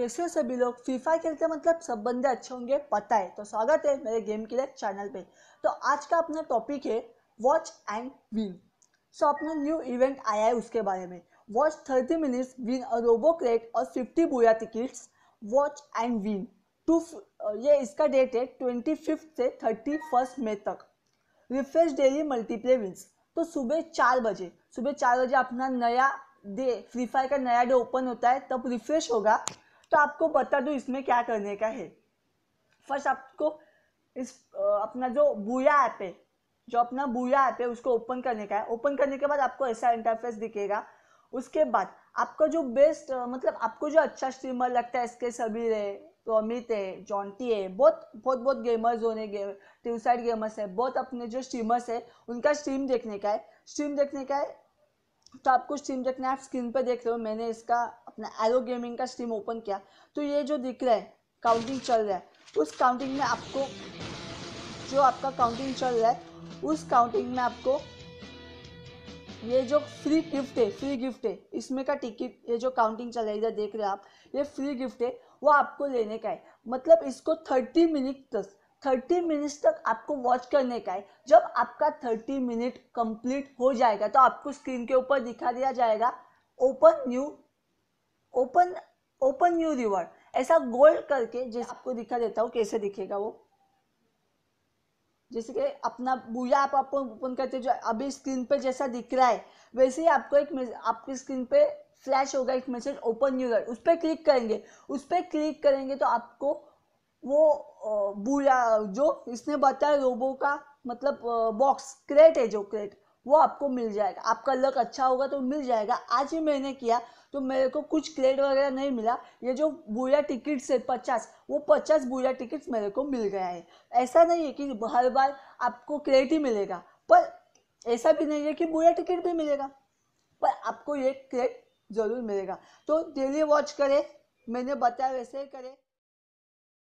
कैसे सभी लोग फीफा खेलते हैं मतलब सब बंदे अच्छे होंगे पता है तो स्वागत है मेरे गेम के लिए चैनल पे तो आज का अपना टॉपिक है वॉच एंड विन सो अपना न्यू इवेंट आया है उसके बारे में watch thirty minutes win a robo crate और fifty Boya tickets watch and win too ये इसका डेट है ट्वेंटी फिफ्थ से थर्टी फर्स्ट मई तक रिफ्रेश डेली मल्टीप्ले विन्स तो सुबह चार बजे सुबह चार बजे अपना नया डे फ्री फायर का नया डे ओपन होता है तब रिफ्रेश होगा तो आपको बता दूँ इसमें क्या करने का है फर्स्ट आपको इस अपना जो बुया ऐप है जो अपना बुया ऐप है उसको ओपन करने का है ओपन करने के बाद आपको ऐसा इंटरफेस दिखेगा उसके बाद आपका जो बेस्ट मतलब आपको जो अच्छा स्ट्रीमर लगता है इसके सभी है तो अमित है जॉन्टी है बहुत बहुत बहुत गेमर्स होने गेम ट्यूसाइड गेमर्स है बहुत अपने जो स्ट्रीमर्स है उनका स्ट्रीम देखने का है स्ट्रीम देखने का है तो आपको स्ट्रीम देखना है आप स्क्रीन पर देख रहे हो मैंने इसका अपना एलो गेमिंग का स्ट्रीम ओपन किया तो ये जो दिख रहा है काउंटिंग चल रहा है उस काउंटिंग में आपको जो आपका काउंटिंग चल रहा है उस काउंटिंग में आपको ये जो फ्री गिफ्ट है फ्री गिफ्ट है इसमें का टिकट ये जो काउंटिंग चल रहा है इधर देख रहे हो आप ये फ्री गिफ्ट है वो आपको लेने का है मतलब इसको थर्टी मिनट तक थर्टी मिनट्स तक आपको वॉच करने का है जब आपका थर्टी मिनट कंप्लीट हो जाएगा तो आपको स्क्रीन के ऊपर दिखा दिया जाएगा open new open open new river ऐसा गोल करके जैसे आपको दिखा देता हूँ कैसे दिखेगा वो जैसे कि अपना बुया आप आपको ओपन करते जो अभी स्क्रीन पे जैसा दिख रहा है वैसे ही आपको एक आपकी स्क्रीन पे फ्लैश होगा एक मैसेज ओपन न्यू रिवर उस पर क्लिक करेंगे उस पर क्लिक करेंगे तो आपको वो बुया जो इसने बताया रोबो का मतलब बॉक्स क्रेट है जो क्रेट वो आपको मिल जाएगा आपका लक अच्छा होगा तो मिल जाएगा आज ही मैंने किया तो मेरे को कुछ क्रेड वगैरह नहीं मिला ये जो बुरा टिकट्स है पचास वो पचास बुरा टिकट्स मेरे को मिल गया है ऐसा नहीं है कि हर बार आपको क्रेड ही मिलेगा पर ऐसा भी नहीं है कि बुरा टिकट भी मिलेगा पर आपको ये क्रेड ज़रूर मिलेगा तो डेली वॉच करें मैंने बताया वैसे ही करें